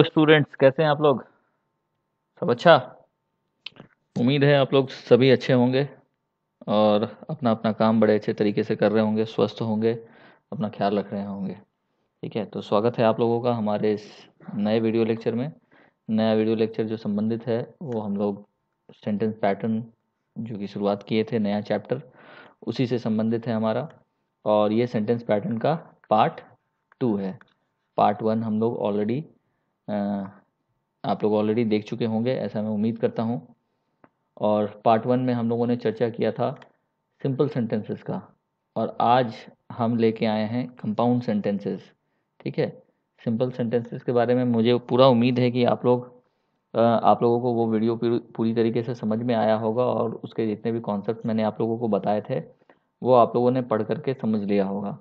Students कैसे हैं आप लोग सब अच्छा उम्मीद है आप लोग सभी अच्छे होंगे और अपना अपना काम बड़े अच्छे तरीके से कर रहे होंगे स्वस्थ होंगे अपना ख्याल रख रहे होंगे ठीक है तो स्वागत है आप लोगों का हमारे इस नए वीडियो लेक्चर में नया वीडियो लेक्चर जो संबंधित है वो हम लोग सेंटेंस पैटर्न जो कि शुरुआत किए थे नया चैप्टर उसी से संबंधित है हमारा और ये सेंटेंस पैटर्न का पार्ट टू है पार्ट वन हम लोग ऑलरेडी आप लोग ऑलरेडी देख चुके होंगे ऐसा मैं उम्मीद करता हूँ और पार्ट वन में हम लोगों ने चर्चा किया था सिंपल सेंटेंसेस का और आज हम लेके आए हैं कंपाउंड सेंटेंसेस ठीक है सिंपल सेंटेंसेस के बारे में मुझे पूरा उम्मीद है कि आप लोग आप लोगों को वो वीडियो पूरी तरीके से समझ में आया होगा और उसके जितने भी कॉन्सेप्ट मैंने आप लोगों को बताए थे वो आप लोगों ने पढ़ करके समझ लिया होगा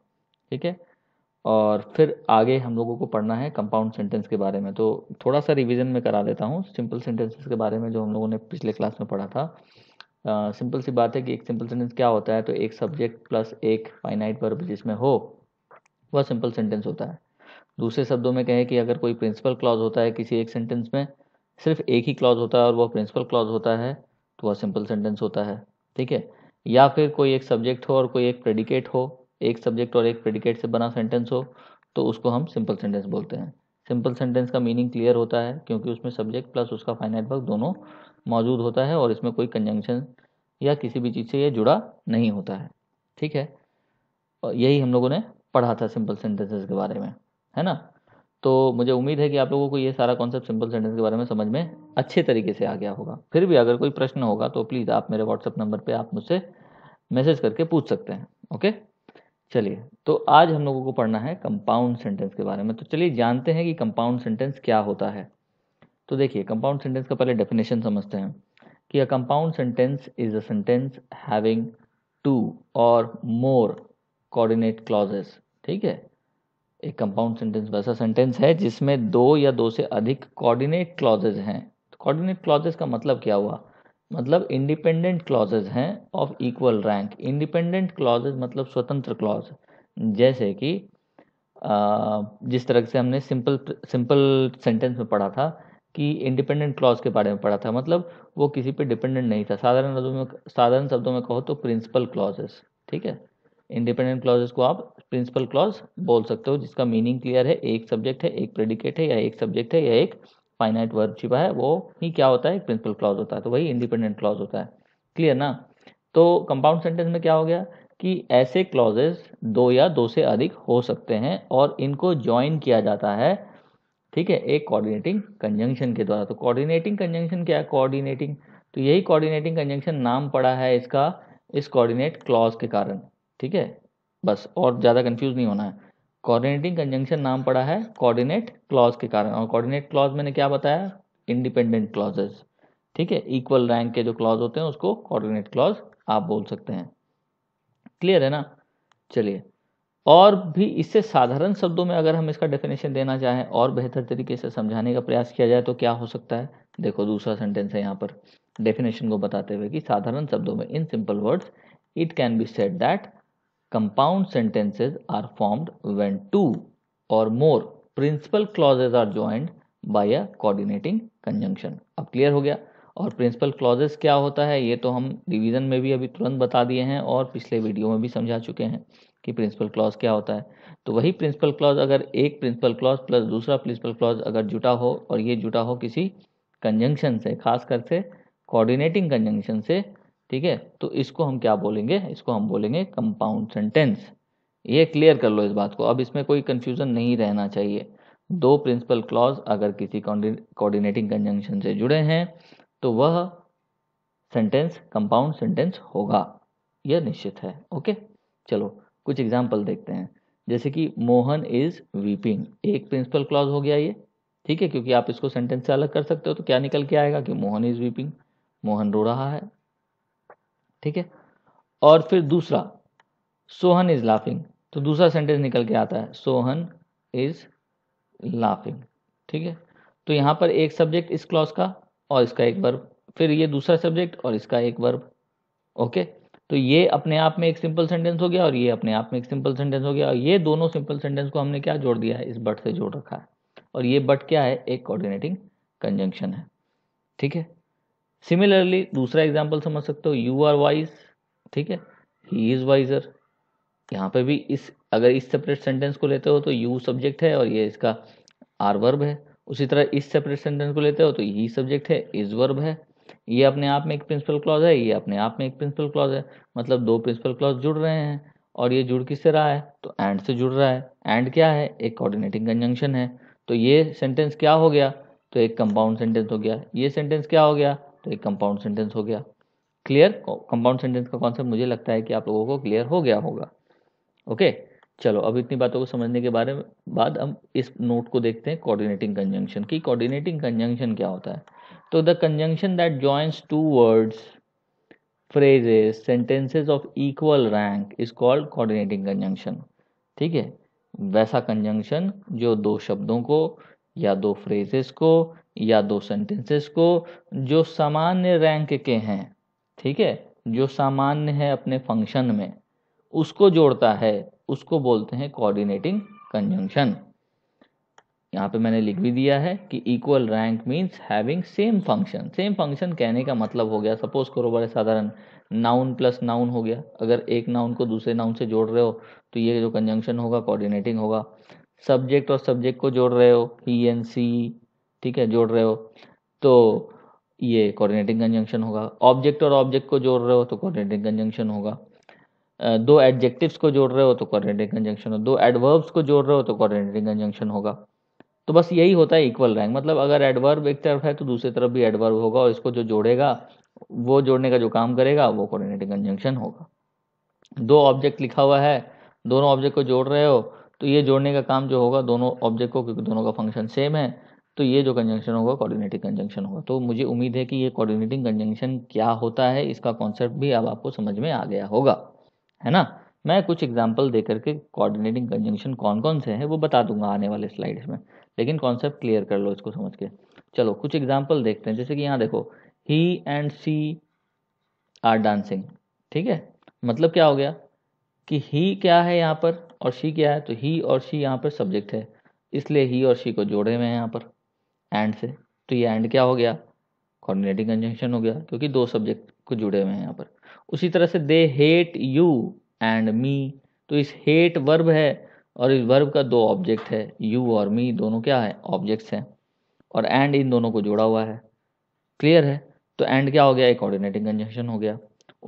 ठीक है और फिर आगे हम लोगों को पढ़ना है कंपाउंड सेंटेंस के बारे में तो थोड़ा सा रिवीजन में करा देता हूँ सिंपल सेंटेंसेस के बारे में जो हम लोगों ने पिछले क्लास में पढ़ा था सिंपल uh, सी बात है कि एक सिंपल सेंटेंस क्या होता है तो एक सब्जेक्ट प्लस एक फाइनाइट वर्ब जिसमें हो वह सिंपल सेंटेंस होता है दूसरे शब्दों में कहें कि अगर कोई प्रिंसिपल क्लॉज होता है किसी एक सेंटेंस में सिर्फ एक ही क्लॉज होता है और वह प्रिंसिपल क्लॉज होता है तो वह सिंपल सेंटेंस होता है ठीक है या फिर कोई एक सब्जेक्ट हो और कोई एक प्रेडिकेट हो एक सब्जेक्ट और एक प्रेडिकेट से बना सेंटेंस हो तो उसको हम सिंपल सेंटेंस बोलते हैं सिंपल सेंटेंस का मीनिंग क्लियर होता है क्योंकि उसमें सब्जेक्ट प्लस उसका फाइनाइट वर्क दोनों मौजूद होता है और इसमें कोई कंजंक्शन या किसी भी चीज़ से ये जुड़ा नहीं होता है ठीक है और यही हम लोगों ने पढ़ा था सिंपल सेंटेंसेस के बारे में है ना तो मुझे उम्मीद है कि आप लोगों को ये सारा कॉन्सेप्ट सिंपल सेंटेंस के बारे में समझ में अच्छे तरीके से आ गया होगा फिर भी अगर कोई प्रश्न होगा तो प्लीज़ आप मेरे व्हाट्सअप नंबर पर आप मुझसे मैसेज करके पूछ सकते हैं ओके चलिए तो आज हम लोगों को पढ़ना है कंपाउंड सेंटेंस के बारे में तो चलिए जानते हैं कि कंपाउंड सेंटेंस क्या होता है तो देखिए कंपाउंड सेंटेंस का पहले डेफिनेशन समझते हैं कि a compound sentence is a sentence having two or more coordinate clauses ठीक है एक कंपाउंड सेंटेंस वैसा सेंटेंस है जिसमें दो या दो से अधिक कोऑर्डिनेट क्लॉजेज हैं कोऑर्डिनेट तो क्लॉजेस का मतलब क्या हुआ मतलब इंडिपेंडेंट क्लॉजेज हैं of equal rank independent clauses मतलब स्वतंत्र क्लॉज जैसे कि जिस तरह से हमने सिंपल सिंपल सेंटेंस में पढ़ा था कि इंडिपेंडेंट क्लॉज के बारे में पढ़ा था मतलब वो किसी पे डिपेंडेंट नहीं था साधारण शब्दों में साधारण शब्दों में कहो तो प्रिंसिपल क्लॉजेस ठीक है इंडिपेंडेंट क्लॉजेस को आप प्रिंसिपल क्लॉज बोल सकते हो जिसका मीनिंग क्लियर है एक सब्जेक्ट है एक प्रेडिकेट है या एक सब्जेक्ट है या एक फाइनाइट वर्ब छिपा है वो ही क्या होता है प्रिंसिपल क्लॉज होता है तो वही इंडिपेंडेंट क्लॉज होता है क्लियर ना तो कंपाउंड सेंटेंस में क्या हो गया कि ऐसे क्लॉजेस दो या दो से अधिक हो सकते हैं और इनको ज्वाइन किया जाता है ठीक है एक कोऑर्डिनेटिंग कंजंक्शन के द्वारा तो कोऑर्डिनेटिंग कंजंक्शन क्या है कोऑर्डिनेटिंग तो यही कोऑर्डिनेटिंग कंजंक्शन नाम पड़ा है इसका इस कोऑर्डिनेट क्लॉज के कारण ठीक है बस और ज़्यादा कंफ्यूज नहीं होना है कोऑर्डिनेटिंग कंजंक्शन नाम पड़ा है कोऑर्डिनेट क्लॉज के कारण और कोऑर्डिनेट क्लॉज मैंने क्या बताया इंडिपेंडेंट क्लॉजेज ठीक है इक्वल रैंक के जो क्लॉज होते हैं उसको कोऑर्डिनेट क्लॉज आप बोल सकते हैं क्लियर है ना चलिए और भी इससे साधारण शब्दों में अगर हम इसका डेफिनेशन देना चाहें और बेहतर तरीके से समझाने का प्रयास किया जाए तो क्या हो सकता है देखो दूसरा सेंटेंस है यहाँ पर डेफिनेशन को बताते हुए कि साधारण शब्दों में in simple words it can be said that compound sentences are formed when two or more principal clauses are joined by a coordinating conjunction अब क्लियर हो गया और प्रिंसिपल क्लॉजेस क्या होता है ये तो हम रिवीजन में भी अभी तुरंत बता दिए हैं और पिछले वीडियो में भी समझा चुके हैं कि प्रिंसिपल क्लॉज क्या होता है तो वही प्रिंसिपल क्लॉज अगर एक प्रिंसिपल क्लॉज प्लस दूसरा प्रिंसिपल क्लॉज अगर जुटा हो और ये जुटा हो किसी कंजंक्शन से खासकर से कोऑर्डिनेटिंग कंजंक्शन से ठीक है तो इसको हम क्या बोलेंगे इसको हम बोलेंगे कंपाउंड सेंटेंस ये क्लियर कर लो इस बात को अब इसमें कोई कन्फ्यूज़न नहीं रहना चाहिए दो प्रिंसिपल क्लॉज अगर किसी कोऑर्डिनेटिंग कंजंक्शन से जुड़े हैं तो वह सेंटेंस कंपाउंड सेंटेंस होगा यह निश्चित है ओके चलो कुछ एग्जाम्पल देखते हैं जैसे कि मोहन इज वीपिंग एक प्रिंसिपल क्लॉज हो गया ये ठीक है क्योंकि आप इसको सेंटेंस से अलग कर सकते हो तो क्या निकल के आएगा कि मोहन इज वीपिंग मोहन रो रहा है ठीक है और फिर दूसरा सोहन इज लाफिंग तो दूसरा सेंटेंस निकल के आता है सोहन इज लाफिंग ठीक है तो यहां पर एक सब्जेक्ट इस क्लॉज का और इसका एक वर्ब फिर ये दूसरा सब्जेक्ट और इसका एक वर्ब ओके तो ये अपने आप में एक सिंपल सेंटेंस हो गया और ये अपने आप में एक सिंपल सेंटेंस हो गया और ये दोनों सिंपल सेंटेंस को हमने क्या जोड़ दिया है इस बट से जोड़ रखा है और ये बट क्या है एक कोऑर्डिनेटिंग कंजंक्शन है ठीक है सिमिलरली दूसरा एग्जाम्पल समझ सकते हो यू आर वाइज ठीक है ही इज़ वाइजर यहाँ पे भी इस अगर इस सेपरेट सेंटेंस को लेते हो तो यू सब्जेक्ट है और ये इसका आर वर्ब है उसी तरह इस सेपरेट सेंटेंस को लेते हो तो ही सब्जेक्ट है इज वर्ब है ये अपने आप में एक प्रिंसिपल क्लॉज है ये अपने आप में एक प्रिंसिपल क्लॉज है मतलब दो प्रिंसिपल क्लॉज जुड़ रहे हैं और ये जुड़ किससे रहा है तो एंड से जुड़ रहा है एंड क्या है एक कोऑर्डिनेटिंग कंजंक्शन है तो ये सेंटेंस क्या हो गया तो एक कंपाउंड सेंटेंस हो गया ये सेंटेंस क्या हो गया तो एक कंपाउंड सेंटेंस हो गया क्लियर कंपाउंड सेंटेंस का कॉन्सेप्ट मुझे लगता है कि आप लोगों को क्लियर हो गया होगा ओके चलो अब इतनी बातों को समझने के बारे में बाद हम इस नोट को देखते हैं कोऑर्डिनेटिंग कंजंक्शन की कोऑर्डिनेटिंग कंजंक्शन क्या होता है तो the conjunction that joins two words phrases sentences of equal rank is called coordinating conjunction ठीक है वैसा कंजंक्शन जो दो शब्दों को या दो फ्रेजेस को या दो सेंटेंसेस को जो सामान्य रैंक के हैं ठीक है जो सामान्य है अपने फंक्शन में उसको जोड़ता है उसको बोलते हैं कोऑर्डिनेटिंग कंजंक्शन यहाँ पे मैंने लिख भी दिया है कि equal rank means having same function same function कहने का मतलब हो गया सपोज करो बड़े साधारण नाउन प्लस नाउन हो गया अगर एक नाउन को दूसरे नाउन से जोड़ रहे हो तो ये जो कंजंक्शन होगा कोऑर्डिनेटिंग होगा सब्जेक्ट और सब्जेक्ट को जोड़ रहे हो ही एन सी ठीक है जोड़ रहे हो तो ये कोऑर्डिनेटिंग कंजंक्शन होगा ऑब्जेक्ट और ऑब्जेक्ट को जोड़ रहे हो तो कोऑर्डिनेटिंग कंजंक्शन होगा दो एडजेक्टिव्स को जोड़ रहे हो तो कोऑर्डिनेटिंग कंजंक्शन हो दो एडवर्ब्स को जोड़ रहे हो तो कोऑर्डिनेटिंग कंजंक्शन होगा तो बस यही होता है इक्वल रैंक मतलब अगर एडवर्ब एक तरफ है तो दूसरी तरफ भी एडवर्ब होगा और इसको जो जोड़ेगा वो जोड़ने का जो काम करेगा वो कोऑर्डिनेटिंग कंजंक्शन होगा दो ऑब्जेक्ट लिखा हुआ है दोनों ऑब्जेक्ट को जोड़ रहे हो तो ये जोड़ने का काम जो होगा दोनों ऑब्जेक्ट को क्योंकि दोनों का फंक्शन सेम है तो ये जो कंजंक्शन होगा कोऑर्डिनेटिंग कंजंक्शन होगा तो मुझे उम्मीद है कि ये कोऑर्डिनेटिंग कंजंक्शन क्या होता है इसका कॉन्सेप्ट भी अब आपको समझ में आ गया होगा है ना मैं कुछ एग्जाम्पल दे करके कोऑर्डिनेटिंग कंजंक्शन कौन कौन से हैं वो बता दूंगा आने वाले स्लाइड्स में लेकिन कॉन्सेप्ट क्लियर कर लो इसको समझ के चलो कुछ एग्जाम्पल देखते हैं जैसे कि यहाँ देखो he and she are dancing ठीक है मतलब क्या हो गया कि ही क्या है यहाँ पर और शी क्या है तो ही और शी यहाँ पर सब्जेक्ट है इसलिए ही और शी को जोड़े हुए हैं यहाँ पर एंड से तो ये एंड क्या हो गया कॉर्डिनेटिंग कंजंक्शन हो गया क्योंकि दो सब्जेक्ट को जुड़े हुए हैं यहाँ पर उसी तरह से they hate you and me तो इस हेट वर्ब है और इस वर्ब का दो ऑब्जेक्ट है यू और मी दोनों क्या है ऑब्जेक्ट्स हैं और एंड इन दोनों को जोड़ा हुआ है क्लियर है तो एंड क्या हो गया एक कॉर्डिनेटिंग कंजंक्शन हो गया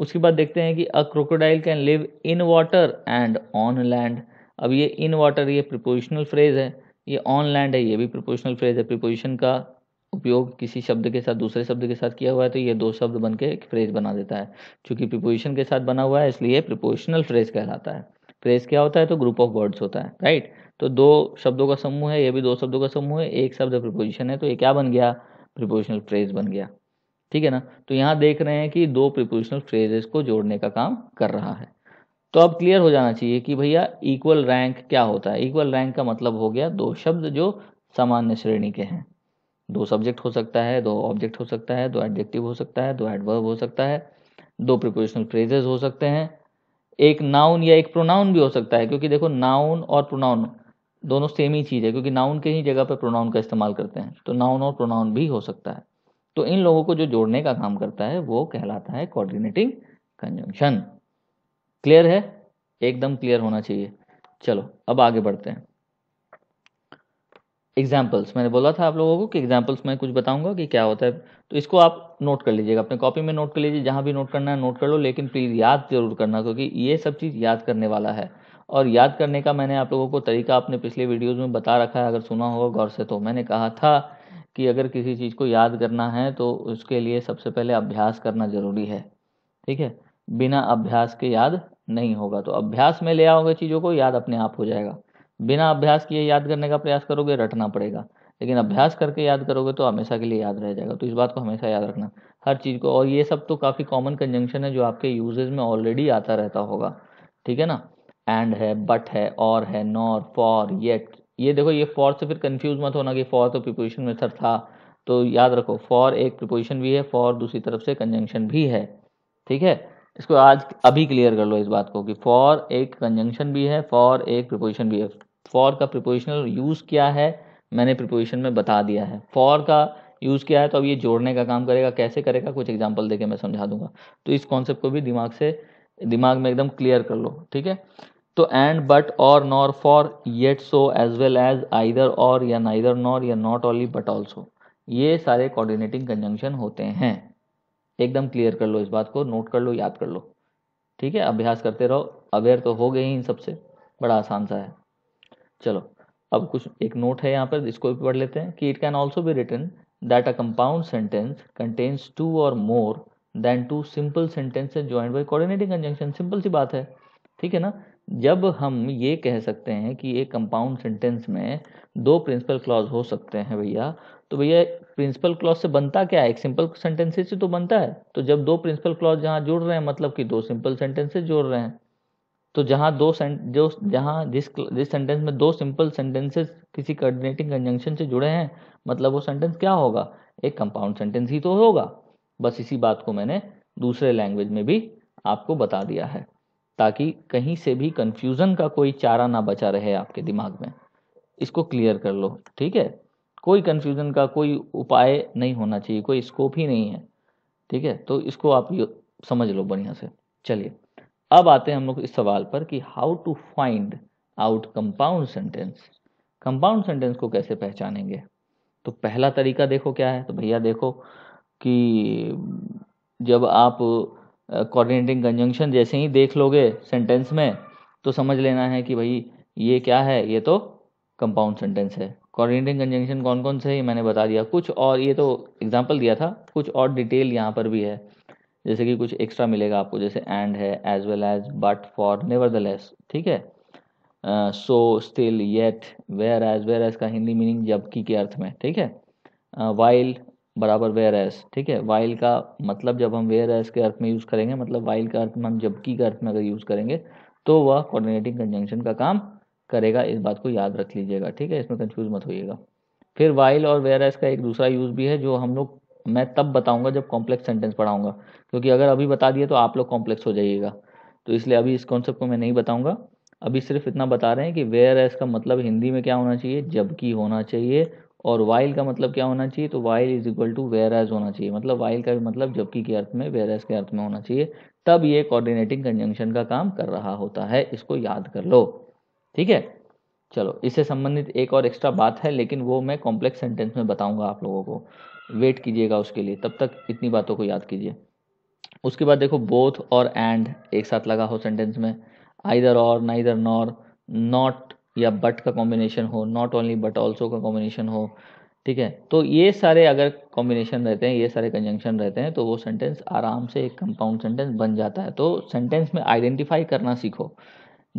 उसके बाद देखते हैं कि a crocodile can live in water and on land अब ये इन वाटर ये प्रिपोजिशनल फ्रेज है ये ऑन लैंड है ये भी प्रपोजिशनल फ्रेज है प्रपोजिशन का उपयोग किसी शब्द के साथ दूसरे शब्द के साथ किया हुआ है तो ये दो शब्द बन के एक फ्रेज बना देता है चूंकि प्रपोजिशन के साथ बना हुआ है इसलिए प्रपोजिशनल फ्रेज कहलाता है फ्रेज क्या होता है तो ग्रुप ऑफ वर्ड्स होता है राइट तो दो शब्दों का समूह है ये भी दो शब्दों का समूह है एक शब्द प्रपोजिशन है तो ये क्या बन गया प्रिपोजिशनल फ्रेज बन गया ठीक है ना तो यहाँ देख रहे हैं कि दो प्रिपोजिशनल फ्रेजेस को जोड़ने का काम कर रहा है तो अब क्लियर हो जाना चाहिए कि भैया इक्वल रैंक क्या होता है इक्वल रैंक का मतलब हो गया दो शब्द जो सामान्य श्रेणी के हैं दो सब्जेक्ट हो सकता है दो ऑब्जेक्ट हो सकता है दो एडजेक्टिव हो सकता है दो एडवर्ब हो सकता है दो प्रिपोजिशनल फ्रेजेस हो सकते हैं एक नाउन या एक प्रोनाउन भी हो सकता है क्योंकि देखो नाउन और प्रोनाउन दोनों सेम ही चीज़ है क्योंकि नाउन के ही जगह पर प्रोनाउन का इस्तेमाल करते हैं तो नाउन और प्रोनाउन भी हो सकता है तो इन लोगों को जो जोड़ने का काम करता है वो कहलाता है कोऑर्डिनेटिंग कंजंक्शन क्लियर है एकदम क्लियर होना चाहिए चलो अब आगे बढ़ते हैं एग्जाम्पल्स मैंने बोला था आप लोगों को कि एग्जाम्पल्स मैं कुछ बताऊंगा कि क्या होता है तो इसको आप नोट कर लीजिएगा अपने कॉपी में नोट कर लीजिए जहाँ भी नोट करना है नोट कर लो लेकिन प्लीज़ याद जरूर करना क्योंकि ये सब चीज़ याद करने वाला है और याद करने का मैंने आप लोगों को तरीका अपने पिछले वीडियोज़ में बता रखा है अगर सुना होगा गौर से तो मैंने कहा था कि अगर किसी चीज़ को याद करना है तो उसके लिए सबसे पहले अभ्यास करना ज़रूरी है ठीक है बिना अभ्यास के याद नहीं होगा तो अभ्यास में ले आओगे चीज़ों को याद अपने आप हो जाएगा बिना अभ्यास किए याद करने का प्रयास करोगे रटना पड़ेगा लेकिन अभ्यास करके याद करोगे तो हमेशा के लिए याद रह जाएगा तो इस बात को हमेशा याद रखना हर चीज़ को और ये सब तो काफ़ी कॉमन कंजंक्शन है जो आपके यूजेज में ऑलरेडी आता रहता होगा ठीक है ना एंड है बट है और है नॉर फॉर येट ये देखो ये फॉर से फिर कन्फ्यूज मत होना कि फॉर तो प्रिपोजिशन में सर था तो याद रखो फॉर एक प्रिपोजिशन भी है फॉर दूसरी तरफ से कंजंक्शन भी है ठीक है इसको आज अभी क्लियर कर लो इस बात को कि फॉर एक कंजंक्शन भी है फॉर एक प्रिपोजिशन भी है फॉर का प्रिपोजिशनल यूज़ क्या है मैंने प्रिपोजिशन में बता दिया है फॉर का यूज़ किया है तो अब ये जोड़ने का काम करेगा कैसे करेगा कुछ एग्जाम्पल देके मैं समझा दूंगा तो इस कॉन्सेप्ट को भी दिमाग से दिमाग में एकदम क्लियर कर लो ठीक है तो and but or nor for yet so as well as either or या नाइदर नॉर या नॉट ओनली बट ऑल्सो ये सारे कोऑर्डिनेटिंग कंजंक्शन होते हैं एकदम क्लियर कर लो इस बात को नोट कर लो याद कर लो ठीक है अभ्यास करते रहो अवेयर तो हो गए ही इन सबसे बड़ा आसान सा है चलो अब कुछ एक नोट है यहाँ पर इसको भी पढ़ लेते हैं कि it can also be written that a compound sentence contains two or more than two simple sentences joined by coordinating conjunction simple सी बात है ठीक है ना जब हम ये कह सकते हैं कि एक कंपाउंड सेंटेंस में दो प्रिंसिपल क्लॉज हो सकते हैं भैया तो भैया प्रिंसिपल क्लॉज से बनता क्या है एक सिंपल सेंटेंसेज से तो बनता है तो जब दो प्रिंसिपल क्लॉज जहाँ जुड़ रहे हैं मतलब कि दो सिंपल सेंटेंसेज जोड़ रहे हैं तो जहाँ दो जो जहाँ जिस जिस सेंटेंस में दो सिंपल सेंटेंसेज किसी कोऑर्डिनेटिंग कंजंक्शन से जुड़े हैं मतलब वो सेंटेंस क्या होगा एक कंपाउंड सेंटेंस ही तो होगा बस इसी बात को मैंने दूसरे लैंग्वेज में भी आपको बता दिया है ताकि कहीं से भी कंफ्यूजन का कोई चारा ना बचा रहे आपके दिमाग में इसको क्लियर कर लो ठीक है कोई कन्फ्यूज़न का कोई उपाय नहीं होना चाहिए कोई स्कोप ही नहीं है ठीक है तो इसको आप समझ लो बढ़िया से चलिए अब आते हैं हम लोग इस सवाल पर कि how to find out compound sentence compound sentence को कैसे पहचानेंगे तो पहला तरीका देखो क्या है तो भैया देखो कि जब आप कोऑर्डिनेटिंग कंजंक्शन जैसे ही देख लोगे सेंटेंस में तो समझ लेना है कि भाई ये क्या है ये तो कंपाउंड सेंटेंस है कॉर्डिनेटिंग कंजंक्शन कौन कौन से है मैंने बता दिया कुछ और ये तो एग्जाम्पल दिया था कुछ और डिटेल यहाँ पर भी है जैसे कि कुछ एक्स्ट्रा मिलेगा आपको जैसे एंड है as well as but for never ठीक है so still yet whereas whereas का हिंदी मीनिंग जबकि के अर्थ में ठीक है वाइल बराबर वेयर एज ठीक है वाइल का मतलब जब हम वेयर एज के अर्थ में यूज़ करेंगे मतलब वाइल का अर्थ में हम जबकि के अर्थ में अगर यूज़ करेंगे तो वह कोऑर्डिनेटिंग कंजंक्शन का काम करेगा इस बात को याद रख लीजिएगा ठीक है इसमें कंफ्यूज मत होइएगा फिर वाइल और वेयर एस का एक दूसरा यूज़ भी है जो हम लोग मैं तब बताऊंगा जब कॉम्प्लेक्स सेंटेंस पढ़ाऊंगा क्योंकि अगर अभी बता दिए तो आप लोग कॉम्प्लेक्स हो जाइएगा तो इसलिए अभी इस कॉन्सेप्ट को मैं नहीं बताऊंगा अभी सिर्फ इतना बता रहे हैं कि वेयर एस का मतलब हिंदी में क्या होना चाहिए जबकि होना चाहिए और वाइल का मतलब क्या होना चाहिए तो while is equal to whereas होना चाहिए मतलब वाइल का मतलब जबकि के अर्थ में वेयर एज के अर्थ में होना चाहिए तब ये कोऑर्डिनेटिंग कंजंक्शन का काम कर रहा होता है इसको याद कर लो ठीक है चलो इससे संबंधित एक और एक्स्ट्रा बात है लेकिन वो मैं कॉम्प्लेक्स सेंटेंस में बताऊंगा आप लोगों को वेट कीजिएगा उसके लिए तब तक इतनी बातों को याद कीजिए उसके बाद देखो बोथ और एंड एक साथ लगा हो सेंटेंस में either or neither nor not या बट का कॉम्बिनेशन हो नॉट ओनली बट ऑल्सो का कॉम्बिनेशन हो ठीक है तो ये सारे अगर कॉम्बिनेशन रहते हैं ये सारे कंजंक्शन रहते हैं तो वो सेंटेंस आराम से एक कंपाउंड सेंटेंस बन जाता है तो सेंटेंस में आइडेंटिफाई करना सीखो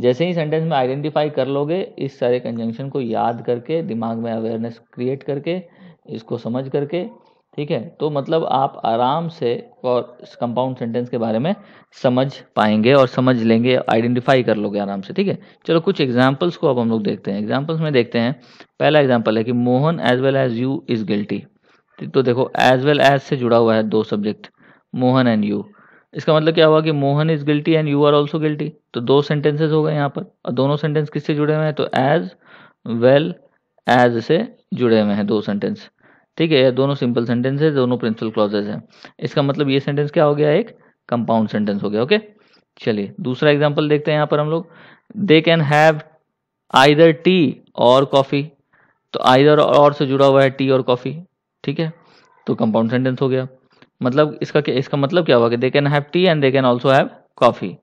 जैसे ही सेंटेंस में आइडेंटिफाई कर लोगे इस सारे कंजंक्शन को याद करके दिमाग में अवेयरनेस क्रिएट करके इसको समझ करके ठीक है तो मतलब आप आराम से और कंपाउंड सेंटेंस के बारे में समझ पाएंगे और समझ लेंगे आइडेंटिफाई कर लोगे आराम से ठीक है चलो कुछ एग्जाम्पल्स को अब हम लोग देखते हैं एग्जाम्पल्स में देखते हैं पहला एग्जाम्पल है कि Mohan as well as you is guilty तो देखो एज वेल एज से जुड़ा हुआ है दो सब्जेक्ट मोहन एंड यू इसका मतलब क्या हुआ कि Mohan is guilty and you are also guilty तो दो सेंटेंसेज हो गए यहाँ पर और दोनों सेंटेंस किससे जुड़े हुए हैं तो एज वेल एज से जुड़े हुए हैं दो सेंटेंस ठीक है दोनों सिंपल सेंटेंसेज दोनों प्रिंसिपल क्लॉजेज हैं इसका मतलब ये सेंटेंस क्या हो गया एक कंपाउंड सेंटेंस हो गया ओके चलिए दूसरा एग्जाम्पल देखते हैं यहाँ पर हम लोग they can have either tea or coffee तो आइदर और से जुड़ा हुआ है टी और कॉफ़ी ठीक है तो कंपाउंड सेंटेंस हो गया मतलब इसका क्या इसका मतलब क्या हुआ कि they can have tea and they can also have coffee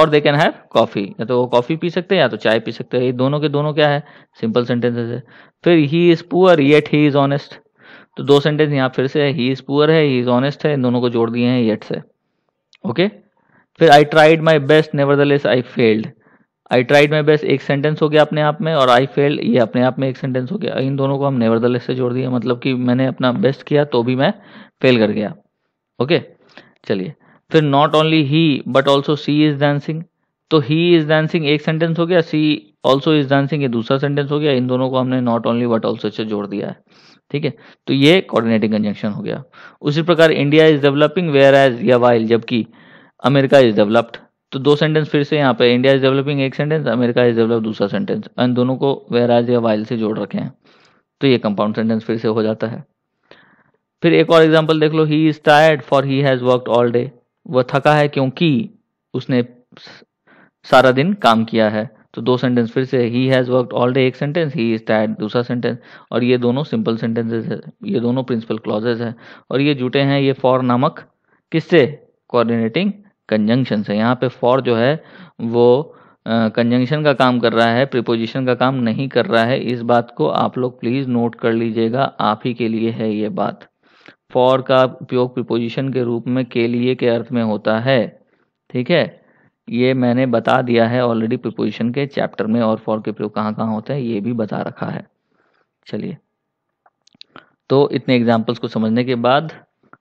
और दे कैन हैव कॉफ़ी या तो वो कॉफ़ी पी सकते हैं या तो चाय पी सकते हैं ये दोनों के दोनों क्या है सिंपल सेंटेंसेज है फिर he is poor yet he is honest तो दो सेंटेंस यहाँ फिर से है ही इज़ पुअर है ही इज़ ऑनेस्ट है इन दोनों को जोड़ दिए हैं येट से ओके फिर I tried my best nevertheless I failed I tried my best एक सेंटेंस हो गया अपने आप में और आई फेल्ड ये अपने आप में एक सेंटेंस हो गया इन दोनों को हम नेवर द लेस से जोड़ दिया मतलब कि मैंने अपना बेस्ट किया तो भी मैं फेल कर गया ओके चलिए फिर not only he but also she is dancing तो ही इज डांसिंग एक सेंटेंस हो गया सी ऑल्सो इज डांसिंग ये दूसरा सेंटेंस हो गया इन दोनों को हमने not only but also say जोड़ दिया है ठीक है तो ये कोऑर्डिनेटिंग कंजंक्शन हो गया उसी प्रकार India is developing whereas या वाइल जबकि अमेरिका इज डेवलप्ड तो दो सेंटेंस फिर से यहाँ पे इंडिया इज डेवलपिंग एक सेंटेंस अमेरिका इज डेवलप दूसरा सेंटेंस इन दोनों को वेयर एज या वाइल से जोड़ रखे हैं तो ये कंपाउंड सेंटेंस फिर से हो जाता है फिर एक और एग्जाम्पल देख लो he is tired for he has worked all day वह थका है क्योंकि उसने सारा दिन काम किया है तो दो सेंटेंस फिर से he has worked all day एक सेंटेंस ही इज टायर्ड दूसरा सेंटेंस और ये दोनों सिंपल सेंटेंसेज है ये दोनों प्रिंसिपल क्लॉजेज है और ये जुटे हैं ये फॉर नामक किससे कोऑर्डिनेटिंग कंजंक्शन से यहाँ पे फॉर जो है वो कंजंक्शन का काम कर रहा है प्रिपोजिशन का काम नहीं कर रहा है इस बात को आप लोग प्लीज़ नोट कर लीजिएगा आप ही के लिए है ये बात फॉर का उपयोग प्रिपोजिशन के रूप में के लिए के अर्थ में होता है ठीक है ये मैंने बता दिया है ऑलरेडी प्रिपोजिशन के चैप्टर में और फॉर के प्रयोग कहाँ कहाँ होते हैं ये भी बता रखा है चलिए तो इतने एग्जाम्पल्स को समझने के बाद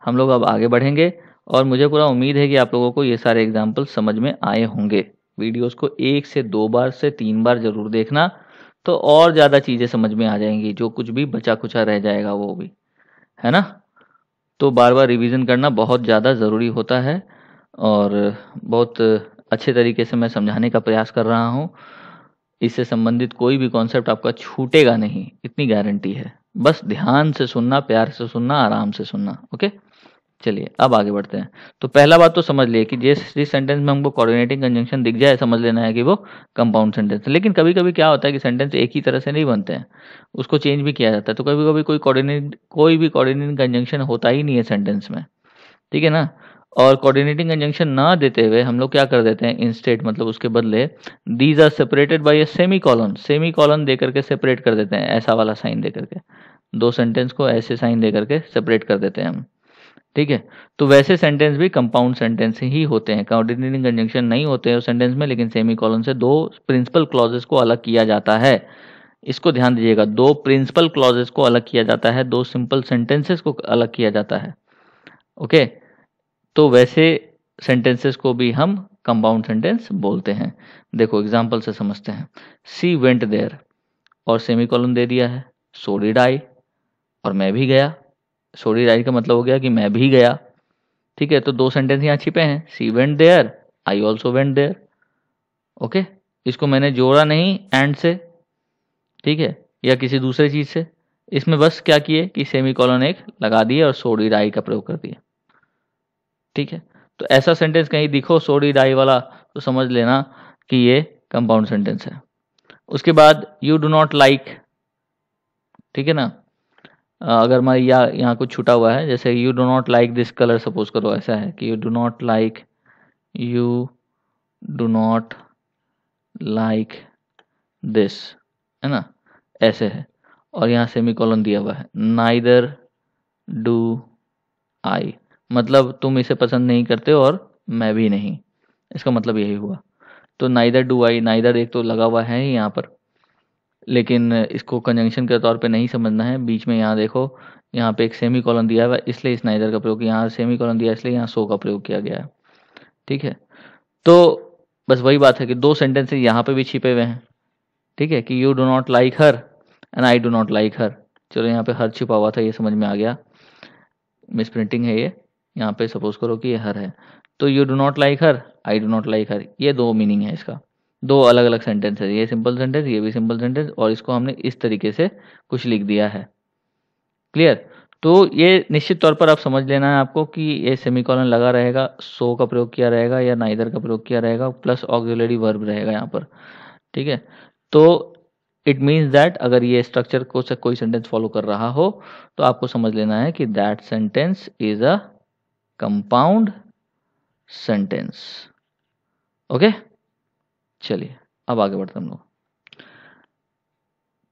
हम लोग अब आगे बढ़ेंगे और मुझे पूरा उम्मीद है कि आप लोगों को ये सारे एग्जाम्पल समझ में आए होंगे वीडियोस को एक से दो बार से तीन बार जरूर देखना तो और ज़्यादा चीज़ें समझ में आ जाएंगी जो कुछ भी बचा खुचा रह जाएगा वो भी है ना तो बार बार रिवीजन करना बहुत ज़्यादा ज़रूरी होता है और बहुत अच्छे तरीके से मैं समझाने का प्रयास कर रहा हूँ। इससे संबंधित कोई भी कॉन्सेप्ट आपका छूटेगा नहीं, इतनी गारंटी है। बस ध्यान से सुनना, प्यार से सुनना, आराम से सुनना, ओके? चलिए अब आगे बढ़ते हैं तो पहला बात तो समझ लिए कि जिस जिस सेंटेंस में हमको कोऑर्डिनेटिंग कंजंक्शन दिख जाए समझ लेना है कि वो कंपाउंड सेंटेंस है लेकिन कभी कभी क्या होता है कि सेंटेंस एक ही तरह से नहीं बनते हैं उसको चेंज भी किया जाता है तो कभी कभी कोई कोऑर्डिनेट कोई भी कोऑर्डिनेटिंग कंजंक्शन होता ही नहीं है सेंटेंस में ठीक है ना और कॉर्डिनेटिंग कंजंक्शन ना देते हुए हम लोग क्या कर देते हैं इंस्टेट मतलब उसके बदले these are separated by a semicolon semicolon दे करके सेपरेट कर देते हैं ऐसा वाला साइन दे करके दो सेंटेंस को ऐसे साइन दे करके सेपरेट कर देते हैं हम ठीक है तो वैसे सेंटेंस भी कंपाउंड सेंटेंस ही होते हैं कॉर्डिनेटिंग कंजंक्शन नहीं होते हैं उस सेंटेंस में लेकिन सेमी कॉलन से दो प्रिंसिपल क्लॉजेस को अलग किया जाता है इसको ध्यान दीजिएगा दो प्रिंसिपल क्लॉजेस को अलग किया जाता है दो सिंपल सेंटेंसेस को अलग किया जाता है ओके तो वैसे सेंटेंसेस को भी हम कंपाउंड सेंटेंस बोलते हैं देखो एग्जाम्पल से समझते हैं सी वेंट देयर और सेमी कॉलन दे दिया है सोडिड आई और मैं भी गया सॉरी राइट का मतलब हो गया कि मैं भी गया ठीक है तो दो सेंटेंस यहाँ छिपे हैं she went there I also went there okay इसको मैंने जोड़ा नहीं एंड से ठीक है या किसी दूसरे चीज़ से इसमें बस क्या किए कि सेमी कॉलन एक लगा दिए और सोडी राई का प्रयोग कर दिए ठीक है तो ऐसा सेंटेंस कहीं दिखो सोडी राई वाला तो समझ लेना कि ये कंपाउंड सेंटेंस है उसके बाद यू डू नॉट लाइक ठीक है ना अगर मैं या यहाँ कुछ छूटा हुआ है जैसे you do not like this colour suppose करो ऐसा है कि you do not like you do not like this है ना ऐसे है और यहाँ सेमी कॉलन दिया हुआ है नाइदर डू आई मतलब तुम इसे पसंद नहीं करते और मैं भी नहीं इसका मतलब यही हुआ तो नाइदर डू आई नाइदर एक तो लगा हुआ है यहाँ पर लेकिन इसको कंजंक्शन के तौर पे नहीं समझना है बीच में यहाँ देखो यहाँ पे एक सेमी कॉलन दिया हुआ है इसलिए इस नाइजर का प्रयोग यहाँ सेमी कॉलन दिया इसलिए यहाँ सो का प्रयोग किया गया है ठीक है तो बस वही बात है कि दो सेंटेंसेज यहाँ पे भी छिपे हुए हैं ठीक है कि you do not like her and I do not like her चलो यहाँ पे हर छिपा हुआ था ये समझ में आ गया मिस प्रिंटिंग है ये यहाँ पे सपोज करो कि ये हर है तो you do not like her I do not like her ये दो मीनिंग है इसका दो अलग अलग सेंटेंस है ये सिंपल सेंटेंस ये भी सिंपल सेंटेंस और इसको हमने इस तरीके से कुछ लिख दिया है क्लियर तो ये निश्चित तौर पर आप समझ लेना है आपको कि ये सेमीकॉलन लगा रहेगा सो का प्रयोग किया रहेगा या नाइदर का प्रयोग किया रहेगा प्लस ऑक्सिलरी वर्ब रहेगा यहाँ पर ठीक है तो इट मीन्स दैट अगर ये स्ट्रक्चर को से कोई सेंटेंस फॉलो कर रहा हो तो आपको समझ लेना है कि that sentence is a compound sentence okay चलिए अब आगे बढ़ते हम लोग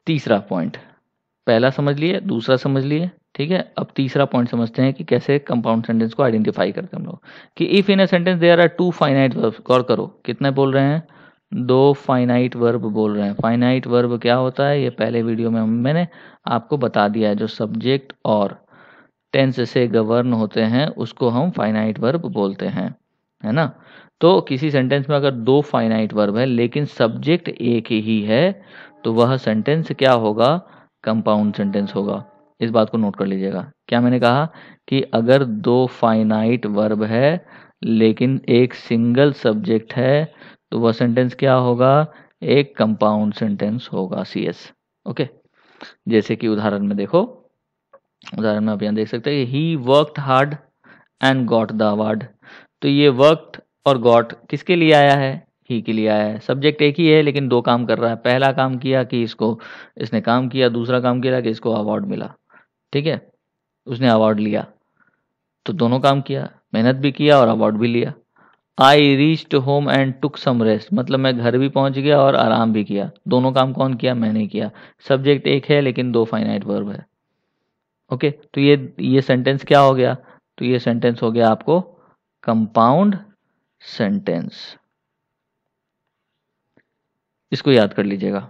तीसरा पॉइंट पहला समझ लिए दूसरा समझ लिए ठीक है अब तीसरा पॉइंट समझते हैं कि कैसे कंपाउंड सेंटेंस को आइडेंटिफाई करते हैं हम लोग कि if in a sentence there are two finite verb गौर करो कितने बोल रहे हैं दो फाइनाइट वर्ब बोल रहे हैं फाइनाइट वर्ब क्या होता है ये पहले वीडियो में मैंने आपको बता दिया है जो सब्जेक्ट और टेंस से गवर्न होते हैं उसको हम फाइनाइट वर्ब बोलते हैं है ना तो किसी सेंटेंस में अगर दो फाइनाइट वर्ब है लेकिन सब्जेक्ट एक ही है तो वह सेंटेंस क्या होगा कंपाउंड सेंटेंस होगा इस बात को नोट कर लीजिएगा क्या मैंने कहा कि अगर दो फाइनाइट वर्ब है लेकिन एक सिंगल सब्जेक्ट है तो वह सेंटेंस क्या होगा एक कंपाउंड सेंटेंस होगा सी एस ओके जैसे कि उदाहरण में देखो उदाहरण में आप यहां देख सकते हैं he worked hard and got the award तो ये वर्कड और गॉट किसके लिए आया है ही के लिए आया है सब्जेक्ट एक ही है लेकिन दो काम कर रहा है पहला काम किया कि इसको इसने काम किया दूसरा काम किया कि इसको अवार्ड मिला ठीक है उसने अवार्ड लिया तो दोनों काम किया मेहनत भी किया और अवार्ड भी लिया I reached home and took some rest मतलब मैं घर भी पहुंच गया और आराम भी किया दोनों काम कौन किया मैंने किया सब्जेक्ट एक है लेकिन दो फाइनाइट वर्ब है ओके तो ये ये सेंटेंस क्या हो गया तो ये सेंटेंस हो गया आपको कंपाउंड सेंटेंस इसको याद कर लीजिएगा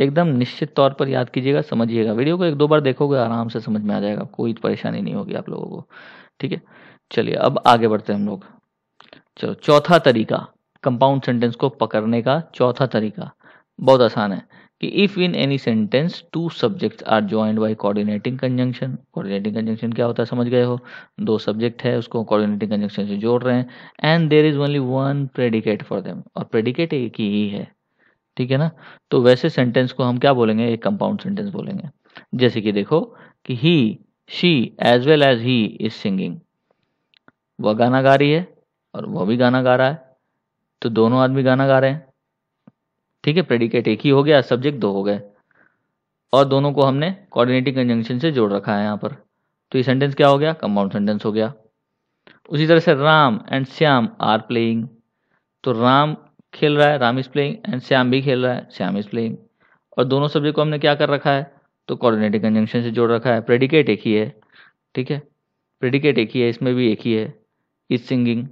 एकदम निश्चित तौर पर याद कीजिएगा समझिएगा वीडियो को एक दो बार देखोगे आराम से समझ में आ जाएगा कोई परेशानी नहीं होगी आप लोगों को ठीक है चलिए अब आगे बढ़ते हैं हम लोग चलो चौथा तरीका कंपाउंड सेंटेंस को पकड़ने का चौथा तरीका बहुत आसान है कि if in any sentence two subjects are joined by coordinating conjunction coordinating conjunction क्या होता है समझ गए हो दो सब्जेक्ट है उसको कोऑर्डिनेटिंग कंजंक्शन से जोड़ रहे हैं and there is only one predicate for them और प्रेडिकेट एक ही है ठीक है ना तो वैसे सेंटेंस को हम क्या बोलेंगे एक कंपाउंड सेंटेंस बोलेंगे जैसे कि देखो कि he she as well as he is singing वह गाना गा रही है और वह भी गाना गा रहा है तो दोनों आदमी गाना गा रहे हैं ठीक है प्रेडिकेट एक ही हो गया सब्जेक्ट दो हो गए और दोनों को हमने कोऑर्डिनेटिंग कंजंक्शन से जोड़ रखा है यहाँ पर तो ये सेंटेंस क्या हो गया कंपाउंड सेंटेंस हो गया उसी तरह से Ram and Shyam are playing तो राम खेल रहा है Ram is playing and Shyam भी खेल रहा है श्याम इज प्लेइंग और दोनों सब्जेक्ट को हमने क्या कर रखा है तो कॉर्डिनेटिंग कंजंक्शन से जोड़ रखा है प्रेडिकेट एक ही है ठीक है प्रेडिकेट एक ही है इसमें भी एक ही है इज सिंगिंग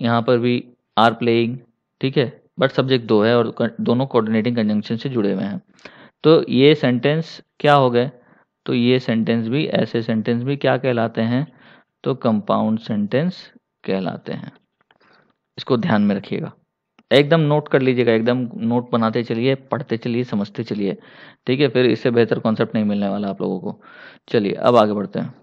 यहाँ पर भी आर प्लेइंग ठीक है बट सब्जेक्ट दो है और दोनों कोऑर्डिनेटिंग कंजंक्शन से जुड़े हुए हैं तो ये सेंटेंस क्या हो गए तो ये सेंटेंस भी ऐसे सेंटेंस भी क्या कहलाते हैं तो कंपाउंड सेंटेंस कहलाते हैं इसको ध्यान में रखिएगा एकदम नोट कर लीजिएगा एकदम नोट बनाते चलिए पढ़ते चलिए समझते चलिए ठीक है फिर इससे बेहतर कॉन्सेप्ट नहीं मिलने वाला आप लोगों को चलिए अब आगे बढ़ते हैं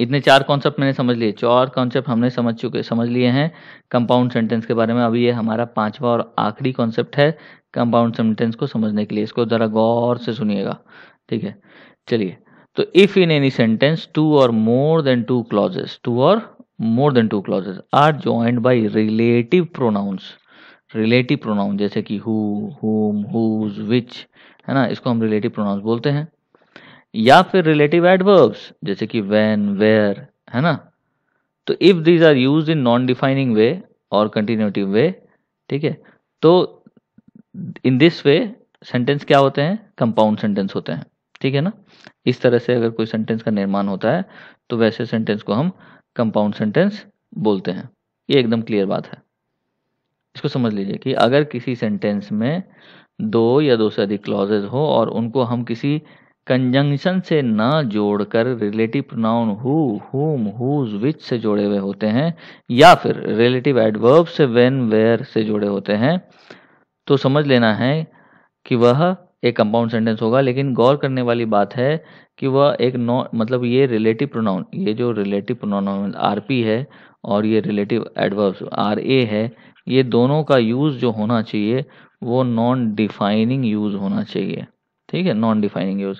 इतने चार कॉन्सेप्ट मैंने समझ लिए चार कॉन्सेप्ट हमने समझ चुके समझ लिए हैं कंपाउंड सेंटेंस के बारे में अभी ये हमारा पांचवा और आखिरी कॉन्सेप्ट है कंपाउंड सेंटेंस को समझने के लिए इसको ज़रा गौर से सुनिएगा ठीक है चलिए तो if in any sentence two or more than two clauses two or more than two clauses are joined by relative pronouns relative pronoun जैसे कि हु हुम हुज विच है ना इसको हम रिलेटिव प्रोनाउंस बोलते हैं या फिर रिलेटिव एडवर्ब्स जैसे कि वैन वेयर है ना तो if these are used in non defining way or continuative वे ठीक है तो इन दिस वे सेंटेंस क्या होते हैं कंपाउंड सेंटेंस होते हैं ठीक है ना इस तरह से अगर कोई सेंटेंस का निर्माण होता है तो वैसे सेंटेंस को हम कंपाउंड सेंटेंस बोलते हैं ये एकदम क्लियर बात है इसको समझ लीजिए कि अगर किसी सेंटेंस में दो या दो से अधिक क्लॉजेज हो और उनको हम किसी कंजंक्शन से ना जोड़कर relative pronoun who whom whose which से जोड़े हुए होते हैं या फिर रिलेटिव एडवर्ब से वेन वेयर से जुड़े होते हैं तो समझ लेना है कि वह एक कंपाउंड सेंटेंस होगा लेकिन गौर करने वाली बात है कि वह एक नॉ मतलब ये रिलेटिव प्रोनाउन ये जो रिलेटिव प्रोनाउन आर पी है और ये रिलेटिव एडवर्ब्स आर ए है ये दोनों का यूज़ जो होना चाहिए वो नॉन डिफाइनिंग यूज़ होना चाहिए ठीक है नॉन डिफाइनिंग यूज़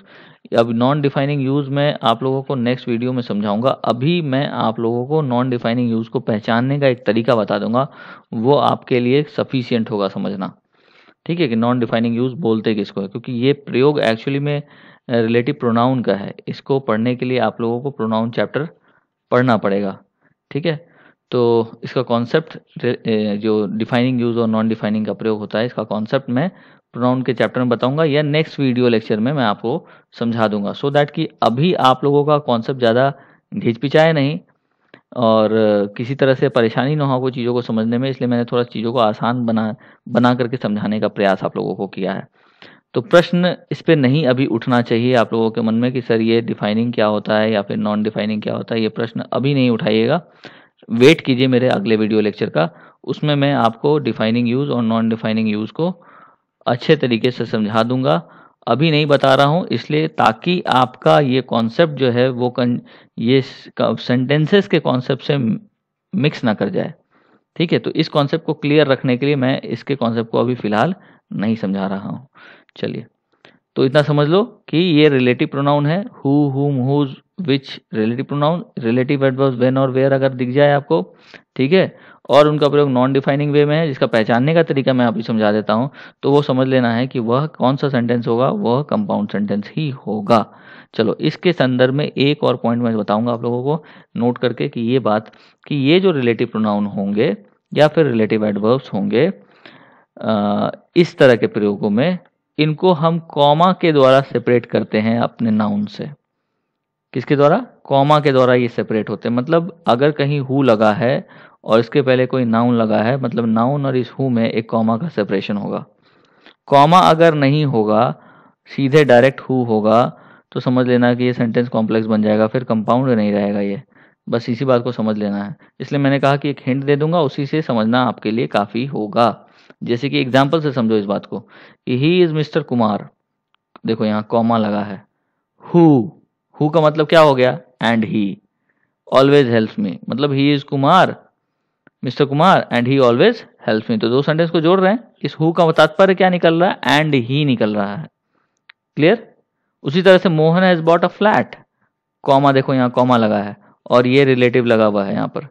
अब नॉन डिफाइनिंग यूज़ में आप लोगों को नेक्स्ट वीडियो में समझाऊंगा अभी मैं आप लोगों को नॉन डिफाइनिंग यूज़ को पहचानने का एक तरीका बता दूंगा वो आपके लिए सफिशियंट होगा समझना ठीक है कि नॉन डिफाइनिंग यूज़ बोलते किसको है क्योंकि ये प्रयोग एक्चुअली में रिलेटिव प्रोनाउन का है इसको पढ़ने के लिए आप लोगों को प्रोनाउन चैप्टर पढ़ना पड़ेगा ठीक है तो इसका कॉन्सेप्ट जो डिफाइनिंग यूज़ और नॉन डिफाइनिंग का प्रयोग होता है इसका कॉन्सेप्ट मैं प्रोनाउन के चैप्टर में बताऊंगा या नेक्स्ट वीडियो लेक्चर में मैं आपको समझा दूंगा सो so दैट कि अभी आप लोगों का कॉन्सेप्ट ज़्यादा घिचपिचाए नहीं और किसी तरह से परेशानी ना हो कोई चीज़ों को समझने में इसलिए मैंने थोड़ा चीज़ों को आसान बना बना करके समझाने का प्रयास आप लोगों को किया है तो प्रश्न इस पर नहीं अभी उठना चाहिए आप लोगों के मन में कि सर ये डिफाइनिंग क्या होता है या फिर नॉन डिफाइनिंग क्या होता है ये प्रश्न अभी नहीं उठाइएगा वेट कीजिए मेरे अगले वीडियो लेक्चर का उसमें मैं आपको डिफाइनिंग यूज़ और नॉन डिफाइनिंग यूज़ को अच्छे तरीके से समझा दूंगा अभी नहीं बता रहा हूँ इसलिए ताकि आपका ये कॉन्सेप्ट जो है वो कन, ये सेंटेंसेस के कॉन्सेप्ट से मिक्स ना कर जाए ठीक है तो इस कॉन्सेप्ट को क्लियर रखने के लिए मैं इसके कॉन्सेप्ट को अभी फ़िलहाल नहीं समझा रहा हूँ चलिए तो इतना समझ लो कि ये रिलेटिव प्रोनाउन है who whom whose which relative pronoun relative adverbs when और वेयर अगर दिख जाए आपको ठीक है और उनका प्रयोग नॉन डिफाइनिंग वे में है जिसका पहचानने का तरीका मैं अभी समझा देता हूँ तो वो समझ लेना है कि वह कौन सा सेंटेंस होगा वह कंपाउंड सेंटेंस ही होगा चलो इसके संदर्भ में एक और पॉइंट मैं बताऊंगा आप लोगों को नोट करके कि ये बात कि ये जो रिलेटिव प्रोनाउन होंगे या फिर रिलेटिव एडवर्ब्स होंगे इस तरह के प्रयोगों में इनको हम कॉमा के द्वारा सेपरेट करते हैं अपने नाउन से किसके द्वारा कॉमा के द्वारा ये सेपरेट होते हैं मतलब अगर कहीं हु लगा है और इसके पहले कोई नाउन लगा है मतलब नाउन और इस हु में एक कॉमा का सेपरेशन होगा कॉमा अगर नहीं होगा सीधे डायरेक्ट हु होगा तो समझ लेना कि ये सेंटेंस कॉम्प्लेक्स बन जाएगा फिर कंपाउंड नहीं रहेगा ये बस इसी बात को समझ लेना है इसलिए मैंने कहा कि एक हिंट दे दूंगा उसी से समझना आपके लिए काफ़ी होगा जैसे कि एग्जाम्पल से समझो इस बात को कि ही इज़ मिस्टर कुमार देखो यहाँ कॉमा लगा है हु हु का मतलब क्या हो गया and he always help me मतलब he is Kumar mister Kumar and he always help me तो दो सेंटेंस को जोड़ रहे हैं इस हु का तात्पर्य क्या निकल रहा है एंड ही निकल रहा है क्लियर उसी तरह से Mohan has bought a flat comma देखो यहाँ कॉमा लगा है और ये रिलेटिव लगा हुआ है यहाँ पर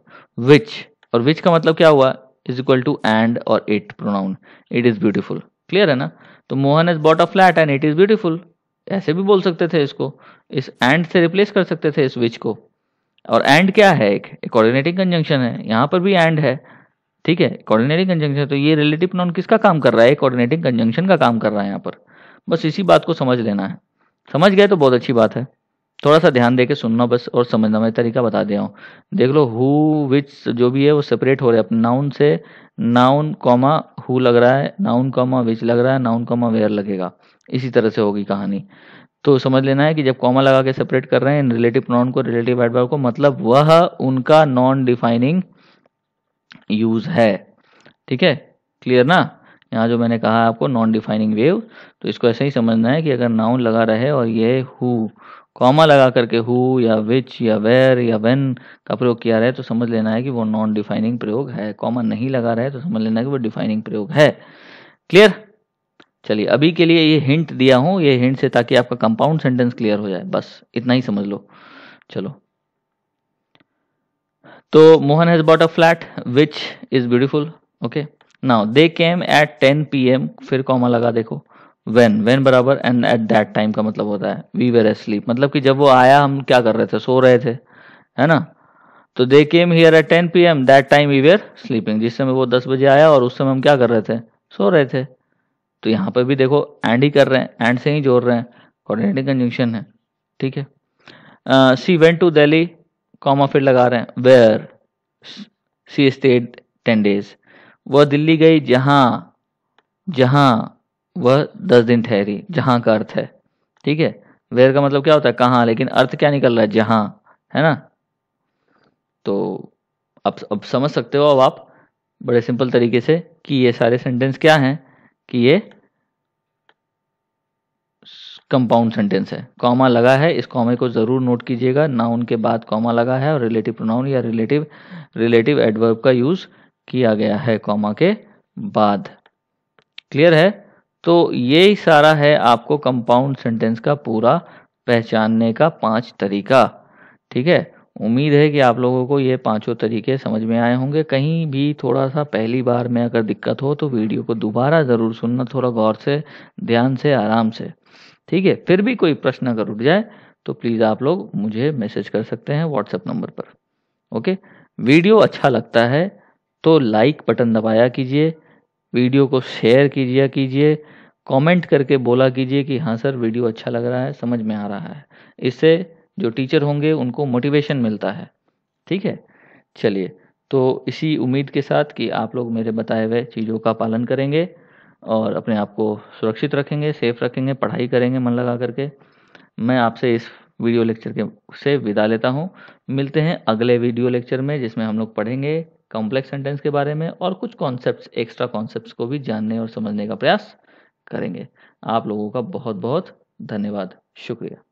विच और विच का मतलब क्या हुआ इज इक्वल टू एंड और it pronoun it is beautiful clear है ना तो Mohan has bought a flat and it is beautiful ऐसे भी बोल सकते थे इसको इस एंड से रिप्लेस कर सकते थे इस विच को और एंड क्या है एक कोऑर्डिनेटिंग कंजंक्शन है यहाँ पर भी एंड है ठीक है कोऑर्डिनेटिंग कंजंक्शन तो ये रिलेटिव नॉन किसका काम कर रहा है कोऑर्डिनेटिंग कंजंक्शन का काम कर रहा है यहाँ पर बस इसी बात को समझ लेना है समझ गए तो बहुत अच्छी बात है थोड़ा सा ध्यान देके सुनना बस और समझना मैं तरीका बता दिया हूँ देख लो हु विच जो भी है वो सेपरेट हो रहे हैं नाउन से नाउन कॉमा हु लग रहा है नाउन कॉमा विच लग रहा है नाउन कॉमा वेयर लगेगा इसी तरह से होगी कहानी तो समझ लेना है कि जब कॉमा लगा के सेपरेट कर रहे हैं इन रिलेटिव नॉन को रिलेटिव एडवर्ब को मतलब वह उनका नॉन डिफाइनिंग यूज है ठीक है क्लियर ना यहाँ जो मैंने कहा आपको नॉन डिफाइनिंग वेव तो इसको ऐसे ही समझना है कि अगर नाउन लगा रहे और ये हु कॉमा लगा करके हु या विच या वेर या वेन का प्रयोग किया रहे तो समझ लेना है कि वो नॉन डिफाइनिंग प्रयोग है कॉमा नहीं लगा रहे तो समझ लेना है कि वो डिफाइनिंग प्रयोग है क्लियर चलिए अभी के लिए ये हिंट दिया हूं ये हिंट से ताकि आपका कंपाउंड सेंटेंस क्लियर हो जाए बस इतना ही समझ लो चलो तो Mohan has bought a flat which is beautiful okay now they came at ten p m फिर कॉमा लगा देखो वेन वेन बराबर एंड एट दैट टाइम का मतलब होता है वी वेर ए स्लीप मतलब कि जब वो आया हम क्या कर रहे थे सो रहे थे है ना तो they came here at ten p m that time we were sleeping जिस समय वो दस बजे आया और उस समय हम क्या कर रहे थे सो रहे थे तो यहाँ पर भी देखो एंड ही कर रहे हैं एंड से ही जोड़ रहे हैं कॉर्डिनेटिंग कंजंक्शन है ठीक है she went to Delhi comma फिर लगा रहे हैं where she stayed ten days वह दिल्ली गई जहाँ जहाँ वह दस दिन ठहरी जहाँ का अर्थ है ठीक है वेयर का मतलब क्या होता है कहाँ लेकिन अर्थ क्या निकल रहा है जहाँ है ना तो अब अब समझ सकते हो अब आप बड़े सिंपल तरीके से कि ये सारे सेंटेंस क्या हैं कि ये कंपाउंड सेंटेंस है कॉमा लगा है इस कॉमे को ज़रूर नोट कीजिएगा नाउन के बाद कॉमा लगा है और रिलेटिव प्रोनाउन या रिलेटिव रिलेटिव एडवर्ब का यूज़ किया गया है कॉमा के बाद क्लियर है तो ये ही सारा है आपको कंपाउंड सेंटेंस का पूरा पहचानने का पांच तरीका ठीक है उम्मीद है कि आप लोगों को ये पांचों तरीके समझ में आए होंगे कहीं भी थोड़ा सा पहली बार में अगर दिक्कत हो तो वीडियो को दोबारा ज़रूर सुनना थोड़ा गौर से ध्यान से आराम से ठीक है फिर भी कोई प्रश्न अगर उठ जाए तो प्लीज़ आप लोग मुझे मैसेज कर सकते हैं व्हाट्सएप नंबर पर ओके वीडियो अच्छा लगता है तो लाइक बटन दबाया कीजिए वीडियो को शेयर कीजिए कीजिए कमेंट करके बोला कीजिए कि हाँ सर वीडियो अच्छा लग रहा है समझ में आ रहा है इससे जो टीचर होंगे उनको मोटिवेशन मिलता है ठीक है चलिए तो इसी उम्मीद के साथ कि आप लोग मेरे बताए हुए चीज़ों का पालन करेंगे और अपने आप को सुरक्षित रखेंगे सेफ रखेंगे पढ़ाई करेंगे मन लगा करके मैं आपसे इस वीडियो लेक्चर के से विदा लेता हूँ मिलते हैं अगले वीडियो लेक्चर में जिसमें हम लोग पढ़ेंगे कॉम्प्लेक्स सेंटेंस के बारे में और कुछ कॉन्सेप्ट्स एक्स्ट्रा कॉन्सेप्ट्स को भी जानने और समझने का प्रयास करेंगे आप लोगों का बहुत बहुत धन्यवाद शुक्रिया